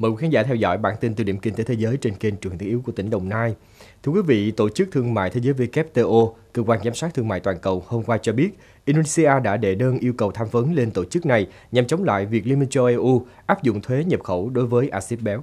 Mời quý khán giả theo dõi bản tin từ điểm kinh tế thế giới trên kênh Trường Tiếng Yếu của tỉnh Đồng Nai. Thưa quý vị, Tổ chức Thương mại Thế giới WTO, cơ quan giám sát thương mại toàn cầu hôm qua cho biết, Indonesia đã đệ đơn yêu cầu tham vấn lên tổ chức này nhằm chống lại việc Liên minh châu EU áp dụng thuế nhập khẩu đối với axit béo.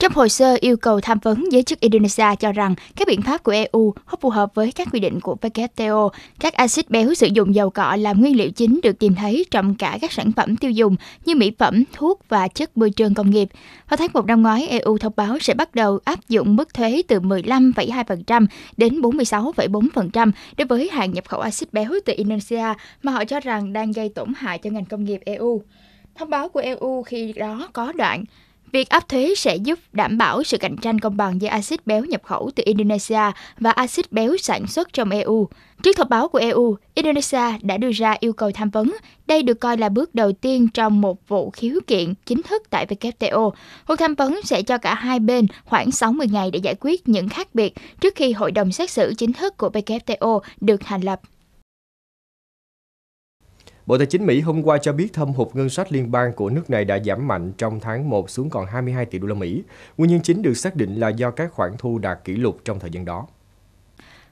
Trong hồ sơ yêu cầu tham vấn, giới chức Indonesia cho rằng các biện pháp của EU không phù hợp với các quy định của WTO. Các axit béo sử dụng dầu cọ làm nguyên liệu chính được tìm thấy trong cả các sản phẩm tiêu dùng như mỹ phẩm, thuốc và chất bôi trơn công nghiệp. Vào tháng 1 năm ngoái, EU thông báo sẽ bắt đầu áp dụng mức thuế từ 15,2% đến 46,4% đối với hàng nhập khẩu axit béo từ Indonesia mà họ cho rằng đang gây tổn hại cho ngành công nghiệp EU. Thông báo của EU khi đó có đoạn Việc áp thuế sẽ giúp đảm bảo sự cạnh tranh công bằng giữa axit béo nhập khẩu từ Indonesia và axit béo sản xuất trong EU. Trước thông báo của EU, Indonesia đã đưa ra yêu cầu tham vấn. Đây được coi là bước đầu tiên trong một vụ khiếu kiện chính thức tại WTO. Cuộc tham vấn sẽ cho cả hai bên khoảng 60 ngày để giải quyết những khác biệt trước khi hội đồng xét xử chính thức của WTO được thành lập. Bộ Tài chính Mỹ hôm qua cho biết thâm hụt ngân sách liên bang của nước này đã giảm mạnh trong tháng 1 xuống còn 22 tỷ đô la Mỹ. Nguyên nhân chính được xác định là do các khoản thu đạt kỷ lục trong thời gian đó.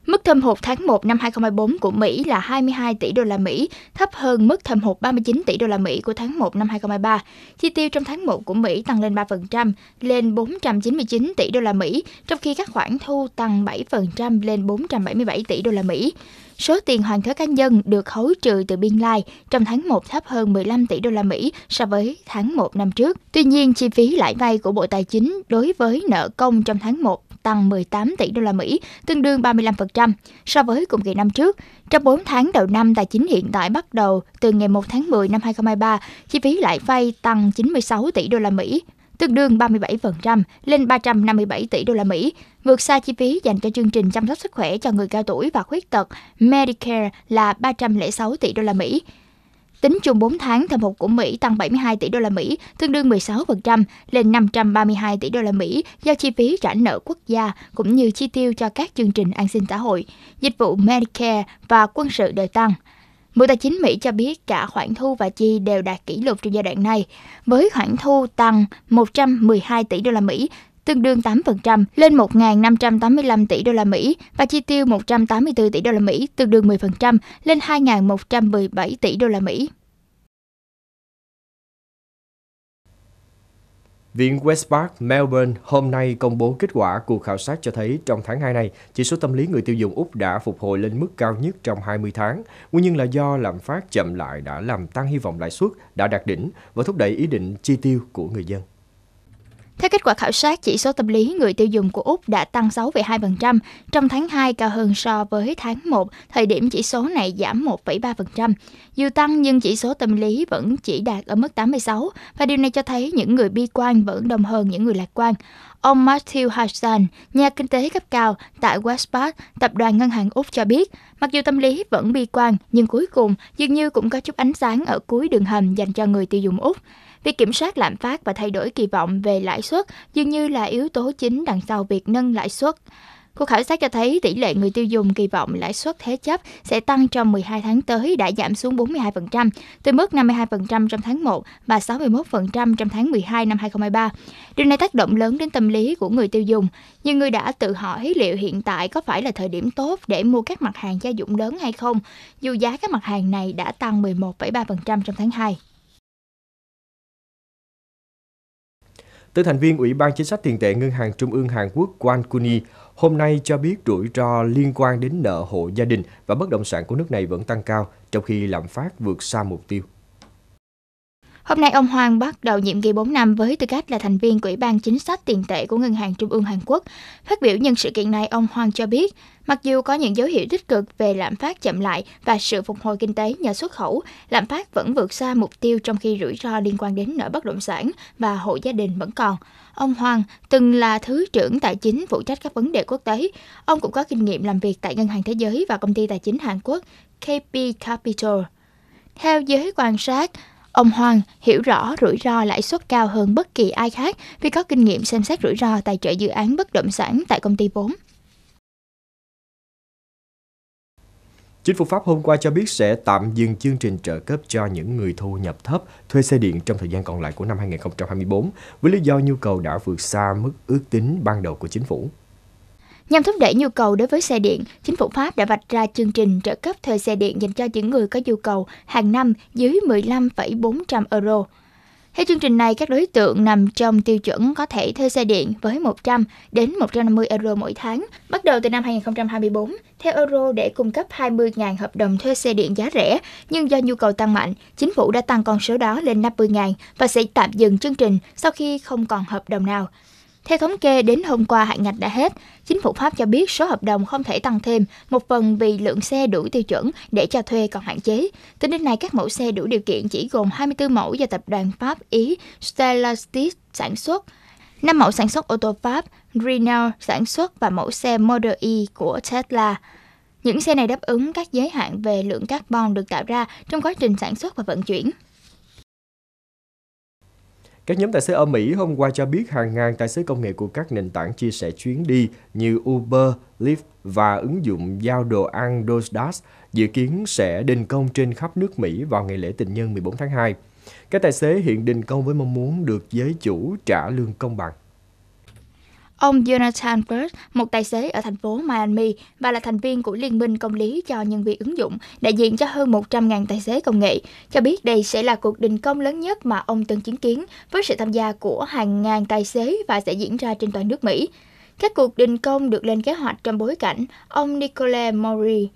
Mức thâm hụt tháng 1 năm 2024 của Mỹ là 22 tỷ đô la Mỹ, thấp hơn mức thâm hụt 39 tỷ đô la Mỹ của tháng 1 năm 2023. Chi tiêu trong tháng 1 của Mỹ tăng lên 3% lên 499 tỷ đô la Mỹ, trong khi các khoản thu tăng 7% lên 477 tỷ đô la Mỹ số tiền hoàn thuế cá nhân được khấu trừ từ biên lai trong tháng 1 thấp hơn 15 tỷ đô la Mỹ so với tháng 1 năm trước. Tuy nhiên, chi phí lãi vay của Bộ Tài chính đối với nợ công trong tháng 1 tăng 18 tỷ đô la Mỹ, tương đương 35% so với cùng kỳ năm trước. Trong 4 tháng đầu năm, tài chính hiện tại bắt đầu từ ngày 1 tháng 10 năm 2023, chi phí lãi vay tăng 96 tỷ đô la Mỹ, tương đương 37% lên 357 tỷ đô la Mỹ, vượt xa chi phí dành cho chương trình chăm sóc sức khỏe cho người cao tuổi và khuyết tật Medicare là 306 tỷ đô la Mỹ. Tính chung 4 tháng, thâm hụt của Mỹ tăng 72 tỷ đô la Mỹ, tương đương 16% lên 532 tỷ đô la Mỹ do chi phí trả nợ quốc gia cũng như chi tiêu cho các chương trình an sinh xã hội, dịch vụ Medicare và quân sự đều tăng. Bộ Tài chính Mỹ cho biết cả khoản thu và chi đều đạt kỷ lục trong giai đoạn này, với khoản thu tăng 112 tỷ đô la Mỹ, tương đương 8% lên 1.585 tỷ đô la Mỹ và chi tiêu 184 tỷ đô la Mỹ tương đương 10% lên 2.117 tỷ đô la Mỹ. Viện Westpark Melbourne hôm nay công bố kết quả cuộc khảo sát cho thấy trong tháng 2 này, chỉ số tâm lý người tiêu dùng Úc đã phục hồi lên mức cao nhất trong 20 tháng. Nguyên nhân là do lạm phát chậm lại đã làm tăng hy vọng lãi suất đã đạt đỉnh và thúc đẩy ý định chi tiêu của người dân. Theo kết quả khảo sát, chỉ số tâm lý người tiêu dùng của Úc đã tăng 6,2% trong tháng 2 cao hơn so với tháng 1, thời điểm chỉ số này giảm 1,3%. Dù tăng nhưng chỉ số tâm lý vẫn chỉ đạt ở mức 86 và điều này cho thấy những người bi quan vẫn đông hơn những người lạc quan. Ông Matthew Hassan, nhà kinh tế cấp cao tại Westpac, tập đoàn ngân hàng Úc cho biết, mặc dù tâm lý vẫn bi quan nhưng cuối cùng dường như cũng có chút ánh sáng ở cuối đường hầm dành cho người tiêu dùng Úc. Việc kiểm soát lạm phát và thay đổi kỳ vọng về lãi suất dường như là yếu tố chính đằng sau việc nâng lãi suất. Cuộc khảo sát cho thấy tỷ lệ người tiêu dùng kỳ vọng lãi suất thế chấp sẽ tăng trong 12 tháng tới đã giảm xuống 42%, từ mức 52% trong tháng 1 và 61% trong tháng 12 năm 2023. Điều này tác động lớn đến tâm lý của người tiêu dùng. Nhiều người đã tự hỏi liệu hiện tại có phải là thời điểm tốt để mua các mặt hàng gia dụng lớn hay không, dù giá các mặt hàng này đã tăng 11,3% trong tháng 2. Tới thành viên Ủy ban Chính sách Tiền tệ Ngân hàng Trung ương Hàn Quốc Quan Kuni hôm nay cho biết rủi ro liên quan đến nợ hộ gia đình và bất động sản của nước này vẫn tăng cao, trong khi lạm phát vượt xa mục tiêu. Hôm nay ông Hoàng bắt đầu nhiệm kỳ 4 năm với tư cách là thành viên của ủy ban Chính sách Tiền tệ của Ngân hàng Trung ương Hàn Quốc. Phát biểu nhân sự kiện này, ông Hoàng cho biết, mặc dù có những dấu hiệu tích cực về lạm phát chậm lại và sự phục hồi kinh tế nhờ xuất khẩu, lạm phát vẫn vượt xa mục tiêu trong khi rủi ro liên quan đến nợ bất động sản và hộ gia đình vẫn còn. Ông Hoàng từng là Thứ trưởng Tài chính phụ trách các vấn đề quốc tế. Ông cũng có kinh nghiệm làm việc tại Ngân hàng Thế giới và Công ty Tài chính Hàn Quốc KP Capital. Theo giới quan sát, Ông Hoàng hiểu rõ rủi ro lãi suất cao hơn bất kỳ ai khác vì có kinh nghiệm xem xét rủi ro tài trợ dự án bất động sản tại công ty vốn. Chính phủ Pháp hôm qua cho biết sẽ tạm dừng chương trình trợ cấp cho những người thu nhập thấp thuê xe điện trong thời gian còn lại của năm 2024 với lý do nhu cầu đã vượt xa mức ước tính ban đầu của chính phủ. Nhằm thúc đẩy nhu cầu đối với xe điện, chính phủ Pháp đã vạch ra chương trình trợ cấp thuê xe điện dành cho những người có nhu cầu hàng năm dưới 15,400 euro. Theo chương trình này, các đối tượng nằm trong tiêu chuẩn có thể thuê xe điện với 100 đến 150 euro mỗi tháng, bắt đầu từ năm 2024, theo euro để cung cấp 20.000 hợp đồng thuê xe điện giá rẻ, nhưng do nhu cầu tăng mạnh, chính phủ đã tăng con số đó lên 50.000 và sẽ tạm dừng chương trình sau khi không còn hợp đồng nào. Theo thống kê, đến hôm qua hạn ngạch đã hết. Chính phủ Pháp cho biết số hợp đồng không thể tăng thêm, một phần vì lượng xe đủ tiêu chuẩn để cho thuê còn hạn chế. Tính đến nay, các mẫu xe đủ điều kiện chỉ gồm 24 mẫu do tập đoàn Pháp Ý Stellantis sản xuất, 5 mẫu sản xuất ô tô Pháp Renault sản xuất và mẫu xe Model E của Tesla. Những xe này đáp ứng các giới hạn về lượng carbon được tạo ra trong quá trình sản xuất và vận chuyển. Các nhóm tài xế ở Mỹ hôm qua cho biết hàng ngàn tài xế công nghệ của các nền tảng chia sẻ chuyến đi như Uber, Lyft và ứng dụng giao đồ ăn DoorDash dự kiến sẽ đình công trên khắp nước Mỹ vào ngày lễ tình nhân 14 tháng 2. Các tài xế hiện đình công với mong muốn được giới chủ trả lương công bằng. Ông Jonathan Bird, một tài xế ở thành phố Miami và là thành viên của Liên minh Công lý cho nhân viên ứng dụng, đại diện cho hơn 100.000 tài xế công nghệ, cho biết đây sẽ là cuộc đình công lớn nhất mà ông từng chứng kiến với sự tham gia của hàng ngàn tài xế và sẽ diễn ra trên toàn nước Mỹ. Các cuộc đình công được lên kế hoạch trong bối cảnh ông Nicole Mori,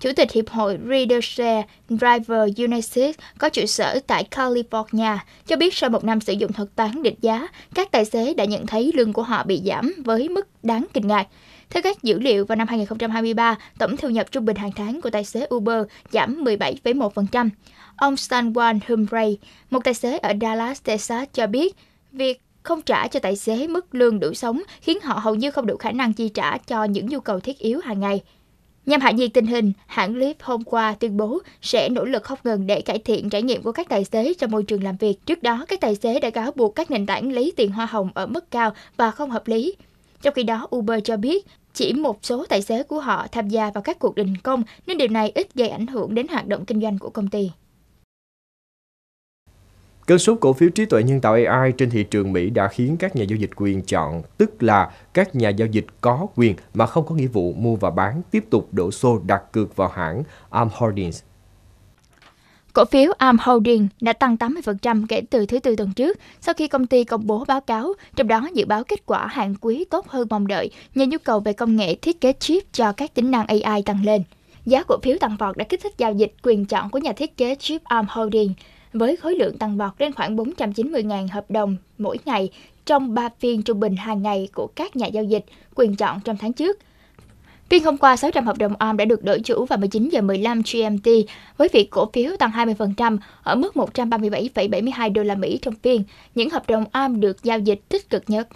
Chủ tịch Hiệp hội Readershare Driver United có trụ sở tại California cho biết sau một năm sử dụng thuật toán định giá, các tài xế đã nhận thấy lương của họ bị giảm với mức đáng kinh ngạc. Theo các dữ liệu, vào năm 2023, tổng thu nhập trung bình hàng tháng của tài xế Uber giảm 17,1%. Ông Juan Humray, một tài xế ở Dallas, Texas cho biết, việc không trả cho tài xế mức lương đủ sống khiến họ hầu như không đủ khả năng chi trả cho những nhu cầu thiết yếu hàng ngày. Nhằm hạ nhiệt tình hình, hãng Lyft hôm qua tuyên bố sẽ nỗ lực không ngừng để cải thiện trải nghiệm của các tài xế trong môi trường làm việc. Trước đó, các tài xế đã cáo buộc các nền tảng lấy tiền hoa hồng ở mức cao và không hợp lý. Trong khi đó, Uber cho biết chỉ một số tài xế của họ tham gia vào các cuộc đình công nên điều này ít gây ảnh hưởng đến hoạt động kinh doanh của công ty. Cơn sốt cổ phiếu trí tuệ nhân tạo AI trên thị trường Mỹ đã khiến các nhà giao dịch quyền chọn, tức là các nhà giao dịch có quyền mà không có nghĩa vụ mua và bán, tiếp tục đổ xô đặt cược vào hãng Arm Holdings. Cổ phiếu Arm Holdings đã tăng 80% kể từ thứ tư tuần trước sau khi công ty công bố báo cáo, trong đó dự báo kết quả hàng quý tốt hơn mong đợi nhờ nhu cầu về công nghệ thiết kế chip cho các tính năng AI tăng lên giá cổ phiếu tăng vọt đã kích thích giao dịch quyền chọn của nhà thiết kế chip Arm Holdings với khối lượng tăng vọt lên khoảng 490.000 hợp đồng mỗi ngày trong 3 phiên trung bình hàng ngày của các nhà giao dịch quyền chọn trong tháng trước. Phiên hôm qua, 600 hợp đồng OM đã được đổi chủ vào 19 giờ 15 GMT với việc cổ phiếu tăng 20% ở mức 137,72 đô la Mỹ trong phiên. Những hợp đồng OM được giao dịch tích cực nhất.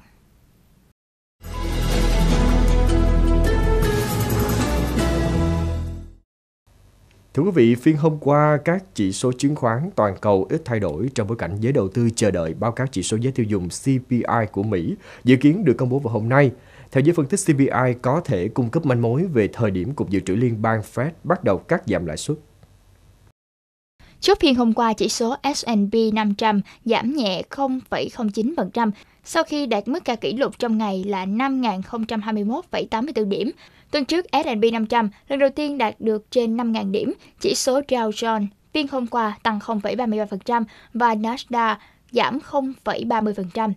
Thưa quý vị, phiên hôm qua, các chỉ số chứng khoán toàn cầu ít thay đổi trong bối cảnh giới đầu tư chờ đợi báo cáo chỉ số giá tiêu dùng CPI của Mỹ dự kiến được công bố vào hôm nay. Theo giới phân tích, CPI có thể cung cấp manh mối về thời điểm Cục Dự trữ Liên bang Fed bắt đầu cắt giảm lãi suất. Chốt phiên hôm qua, chỉ số S&P 500 giảm nhẹ 0,09% sau khi đạt mức cao kỷ lục trong ngày là 5.021,84 điểm. Tuần trước, S&P 500 lần đầu tiên đạt được trên 5.000 điểm, chỉ số Dow Jones phiên hôm qua tăng 0,33% và Nasdaq giảm 0,30%.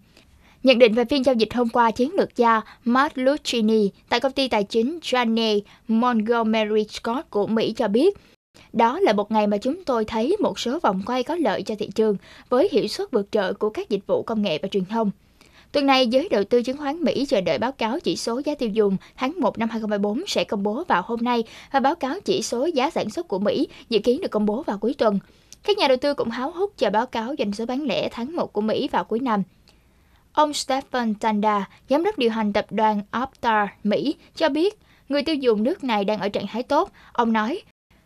Nhận định về phiên giao dịch hôm qua, chiến lược gia Matt Lucchini tại công ty tài chính Janney Montgomery Scott của Mỹ cho biết – đó là một ngày mà chúng tôi thấy một số vòng quay có lợi cho thị trường với hiệu suất vượt trội của các dịch vụ công nghệ và truyền thông. Tuần này, giới đầu tư chứng khoán Mỹ chờ đợi báo cáo chỉ số giá tiêu dùng tháng 1 năm 2024 sẽ công bố vào hôm nay và báo cáo chỉ số giá sản xuất của Mỹ dự kiến được công bố vào cuối tuần. Các nhà đầu tư cũng háo hức chờ báo cáo doanh số bán lẻ tháng 1 của Mỹ vào cuối năm. Ông Stephen Tanda, giám đốc điều hành tập đoàn Aptar Mỹ, cho biết người tiêu dùng nước này đang ở trạng thái tốt. Ông nói,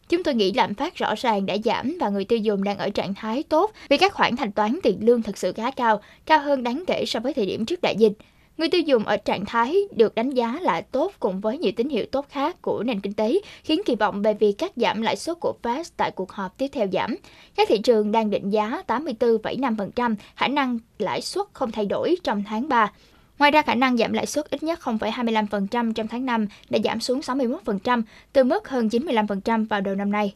Chúng tôi nghĩ lạm phát rõ ràng đã giảm và người tiêu dùng đang ở trạng thái tốt vì các khoản thanh toán tiền lương thực sự khá cao, cao hơn đáng kể so với thời điểm trước đại dịch. Người tiêu dùng ở trạng thái được đánh giá là tốt cùng với nhiều tín hiệu tốt khác của nền kinh tế, khiến kỳ vọng về việc cắt giảm lãi suất của Fed tại cuộc họp tiếp theo giảm. Các thị trường đang định giá 84,5% khả năng lãi suất không thay đổi trong tháng 3. Ngoài ra, khả năng giảm lãi suất ít nhất 0,25% trong tháng 5 đã giảm xuống 61% từ mức hơn 95% vào đầu năm nay.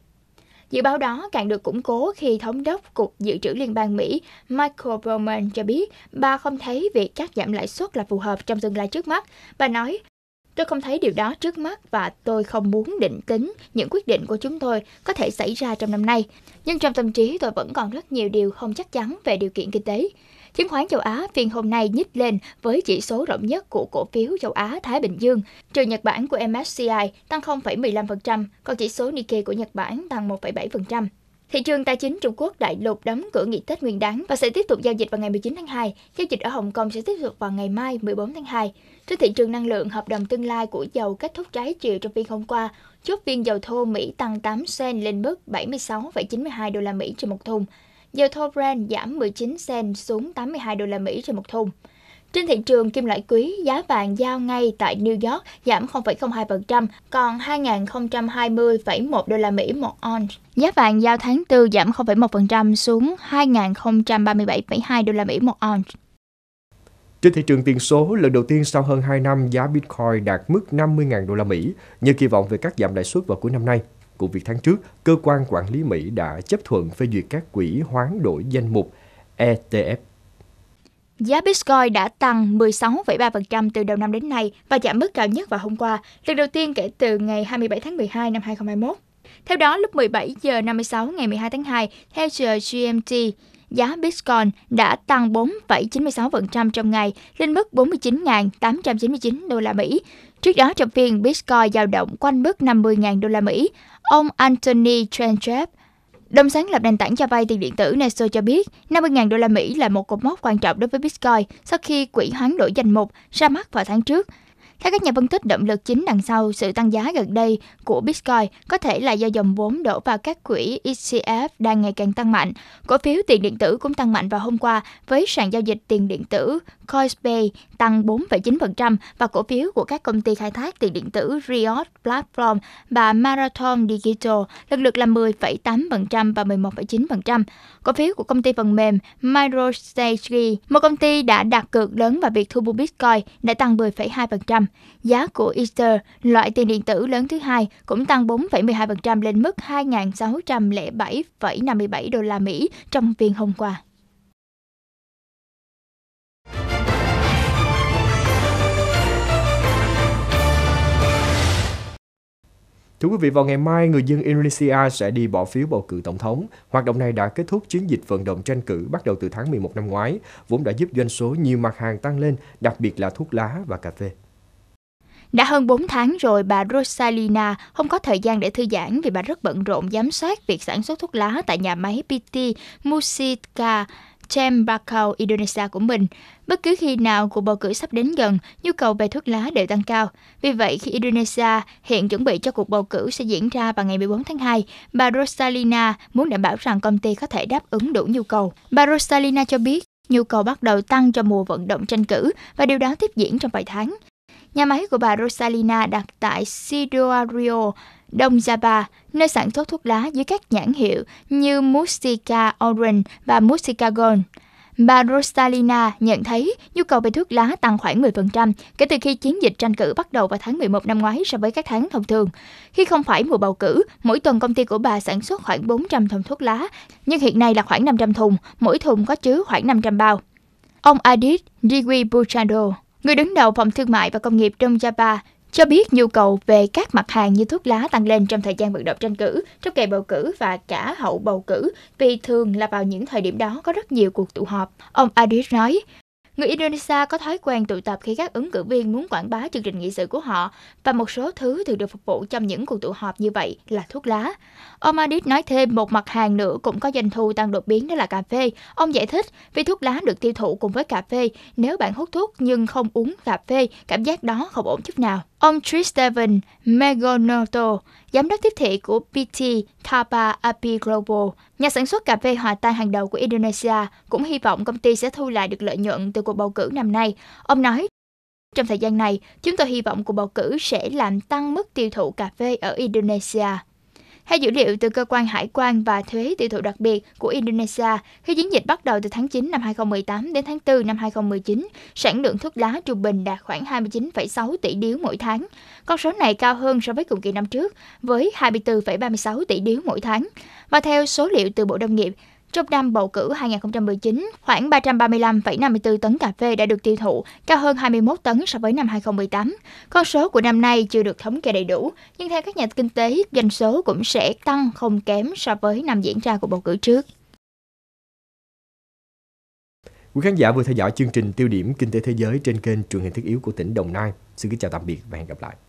Dự báo đó càng được củng cố khi Thống đốc Cục Dự trữ Liên bang Mỹ Michael Bowman cho biết bà không thấy việc cắt giảm lãi suất là phù hợp trong tương lai trước mắt. Bà nói, Tôi không thấy điều đó trước mắt và tôi không muốn định tính những quyết định của chúng tôi có thể xảy ra trong năm nay. Nhưng trong tâm trí tôi vẫn còn rất nhiều điều không chắc chắn về điều kiện kinh tế. Chứng khoán châu Á phiên hôm nay nhích lên với chỉ số rộng nhất của cổ phiếu châu Á Thái Bình Dương, trừ Nhật Bản của MSCI tăng 0,15%, còn chỉ số Nikkei của Nhật Bản tăng 1,7%. Thị trường tài chính Trung Quốc đại lục đóng cửa nghỉ Tết Nguyên đán và sẽ tiếp tục giao dịch vào ngày 19 tháng 2. Giao dịch ở Hồng Kông sẽ tiếp tục vào ngày mai 14 tháng 2. Trên thị trường năng lượng, hợp đồng tương lai của dầu kết thúc trái chiều trong phiên hôm qua. Chốt phiên dầu thô Mỹ tăng 8 sen lên mức 76,92 đô la Mỹ trên một thùng dầu thô Brent giảm 19 cent xuống 82 đô la Mỹ trên một thùng. Trên thị trường kim loại quý, giá vàng giao ngay tại New York giảm 0,02%, còn 2.020,1 đô la Mỹ một ounce. Giá vàng giao tháng 4 giảm 0,1% xuống 2.037,2 đô la Mỹ một ounce. Trên thị trường tiền số, lần đầu tiên sau hơn 2 năm giá Bitcoin đạt mức 50.000 đô la Mỹ, như kỳ vọng về các giảm lãi suất vào cuối năm nay. Của việc tháng trước, cơ quan quản lý Mỹ đã chấp thuận phê duyệt các quỹ hoán đổi danh mục ETF. Giá Bitcoin đã tăng 16,3% từ đầu năm đến nay và chạm mức cao nhất vào hôm qua, lần đầu tiên kể từ ngày 27 tháng 12 năm 2021. Theo đó, lúc 17 giờ 56 ngày 12 tháng 2, theo giờ GMT, giá Bitcoin đã tăng 4,96% trong ngày lên mức 49.899 đô la Mỹ. Trước đó, trong phiên Bitcoin dao động quanh mức 50.000 đô la Mỹ. Ông Anthony Trenchev, đồng sáng lập nền tảng cho vay tiền điện tử Neso cho biết 50.000 đô la Mỹ là một cột mốc quan trọng đối với Bitcoin sau khi quỹ hoán đổi danh mục ra mắt vào tháng trước theo các nhà phân tích, động lực chính đằng sau sự tăng giá gần đây của Bitcoin có thể là do dòng vốn đổ vào các quỹ ETF đang ngày càng tăng mạnh. Cổ phiếu tiền điện tử cũng tăng mạnh vào hôm qua với sàn giao dịch tiền điện tử Coinbase tăng 4,9% và cổ phiếu của các công ty khai thác tiền điện tử Riot Platform và Marathon Digital lần lượt là 10,8% và 11,9% cổ phiếu của công ty phần mềm MicroStrategy, một công ty đã đặt cược lớn vào việc thu mua Bitcoin, đã tăng 10,2%. Giá của Ether, loại tiền điện tử lớn thứ hai, cũng tăng 4,12% lên mức 2.607,57 đô la Mỹ trong phiên hôm qua. Thưa quý vị, vào ngày mai, người dân Indonesia sẽ đi bỏ phiếu bầu cử tổng thống. Hoạt động này đã kết thúc chiến dịch vận động tranh cử bắt đầu từ tháng 11 năm ngoái, vốn đã giúp doanh số nhiều mặt hàng tăng lên, đặc biệt là thuốc lá và cà phê. Đã hơn 4 tháng rồi, bà Rosalina không có thời gian để thư giãn vì bà rất bận rộn giám sát việc sản xuất thuốc lá tại nhà máy PT Musica Chem Bakau Indonesia của mình. Bất cứ khi nào cuộc bầu cử sắp đến gần, nhu cầu về thuốc lá đều tăng cao. Vì vậy, khi Indonesia hiện chuẩn bị cho cuộc bầu cử sẽ diễn ra vào ngày 14 tháng 2, bà Rosalina muốn đảm bảo rằng công ty có thể đáp ứng đủ nhu cầu. Bà Rosalina cho biết, nhu cầu bắt đầu tăng cho mùa vận động tranh cử và điều đó tiếp diễn trong vài tháng. Nhà máy của bà Rosalina đặt tại Sidoario, Đông Java, nơi sản xuất thuốc lá dưới các nhãn hiệu như Musica Orange và Musica Gold. Bà Rosalina nhận thấy nhu cầu về thuốc lá tăng khoảng 10% kể từ khi chiến dịch tranh cử bắt đầu vào tháng 11 năm ngoái so với các tháng thông thường. Khi không phải mùa bầu cử, mỗi tuần công ty của bà sản xuất khoảng 400 thùng thuốc lá, nhưng hiện nay là khoảng 500 thùng, mỗi thùng có chứa khoảng 500 bao. Ông Adit Rigui Buchado, người đứng đầu phòng thương mại và công nghiệp trong Java, cho biết nhu cầu về các mặt hàng như thuốc lá tăng lên trong thời gian vận động tranh cử, trong kỳ bầu cử và cả hậu bầu cử, vì thường là vào những thời điểm đó có rất nhiều cuộc tụ họp. Ông Adis nói, Người Indonesia có thói quen tụ tập khi các ứng cử viên muốn quảng bá chương trình nghị sự của họ và một số thứ thường được phục vụ trong những cuộc tụ họp như vậy là thuốc lá. Ông Adis nói thêm một mặt hàng nữa cũng có doanh thu tăng đột biến đó là cà phê. Ông giải thích vì thuốc lá được tiêu thụ cùng với cà phê. Nếu bạn hút thuốc nhưng không uống cà phê, cảm giác đó không ổn chút nào. Ông Tristavan Megonoto, giám đốc tiếp thị của PT Tapa Api Global, nhà sản xuất cà phê hòa tan hàng đầu của Indonesia, cũng hy vọng công ty sẽ thu lại được lợi nhuận từ cuộc bầu cử năm nay. Ông nói, trong thời gian này, chúng tôi hy vọng cuộc bầu cử sẽ làm tăng mức tiêu thụ cà phê ở Indonesia. Theo dữ liệu từ cơ quan hải quan và thuế tiêu thụ đặc biệt của Indonesia, khi chiến dịch bắt đầu từ tháng 9 năm 2018 đến tháng 4 năm 2019, sản lượng thuốc lá trung bình đạt khoảng 29,6 tỷ điếu mỗi tháng. Con số này cao hơn so với cùng kỳ năm trước với 24,36 tỷ điếu mỗi tháng. Và theo số liệu từ Bộ Nông nghiệp, trong năm bầu cử 2019, khoảng 335,54 tấn cà phê đã được tiêu thụ, cao hơn 21 tấn so với năm 2018. Con số của năm nay chưa được thống kê đầy đủ, nhưng theo các nhà kinh tế, doanh số cũng sẽ tăng không kém so với năm diễn ra của bầu cử trước. Quý khán giả vừa theo dõi chương trình Tiêu điểm Kinh tế Thế giới trên kênh truyền hình thiết yếu của tỉnh Đồng Nai. Xin kính chào tạm biệt và hẹn gặp lại.